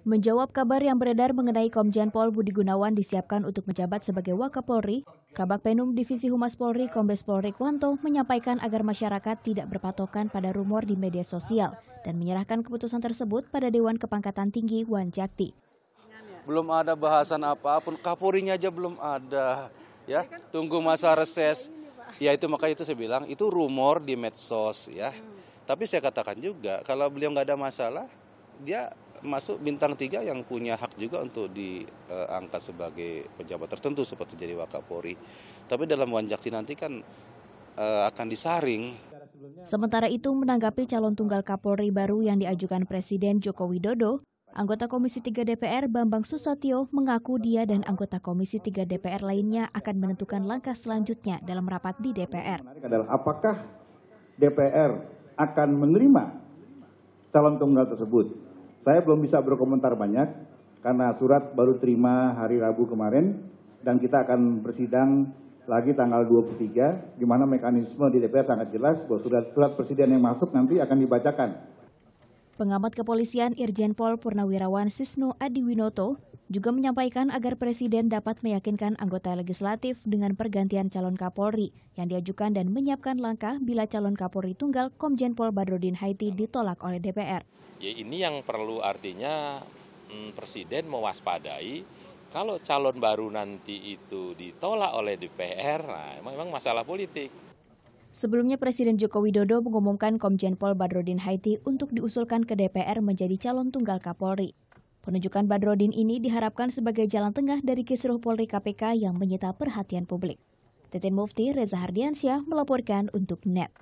Menjawab kabar yang beredar mengenai Komjen Pol Budi Gunawan disiapkan untuk menjabat sebagai Wakapolri, Kabak Penum Divisi Humas Polri Kombes Polri Kwanto menyampaikan agar masyarakat tidak berpatokan pada rumor di media sosial dan menyerahkan keputusan tersebut pada Dewan Kepangkatan Tinggi Wan Jakti. Belum ada bahasan apapun, Kapolrinya aja belum ada. Ya, tunggu masa reses. Ya itu makanya itu saya bilang itu rumor di medsos ya. Tapi saya katakan juga kalau beliau nggak ada masalah, dia masuk bintang tiga yang punya hak juga untuk diangkat sebagai pejabat tertentu seperti jadi Wakapori, Tapi dalam wanjakti nanti kan eh, akan disaring. Sementara itu menanggapi calon tunggal Kapolri baru yang diajukan Presiden Joko Widodo, anggota Komisi 3 DPR Bambang Susatyo mengaku dia dan anggota Komisi 3 DPR lainnya akan menentukan langkah selanjutnya dalam rapat di DPR. apakah DPR akan menerima calon tunggal tersebut saya belum bisa berkomentar banyak karena surat baru terima hari Rabu kemarin dan kita akan bersidang lagi tanggal 23 di mana mekanisme di DPR sangat jelas bahwa surat surat presiden yang masuk nanti akan dibacakan. Pengamat kepolisian Irjen Pol Purnawirawan Sisno Adiwinoto juga menyampaikan agar Presiden dapat meyakinkan anggota legislatif dengan pergantian calon Kapolri yang diajukan dan menyiapkan langkah bila calon Kapolri tunggal Komjen Pol Badrodin Haiti ditolak oleh DPR. Ya, ini yang perlu artinya hmm, Presiden mewaspadai kalau calon baru nanti itu ditolak oleh DPR, nah, memang masalah politik. Sebelumnya Presiden Joko Widodo mengumumkan Komjen Pol Badrodin Haiti untuk diusulkan ke DPR menjadi calon tunggal Kapolri. Penunjukan Badrodin ini diharapkan sebagai jalan tengah dari kisruh Polri KPK yang menyita perhatian publik. Titin Mufti Reza Hardiansyah melaporkan untuk NET.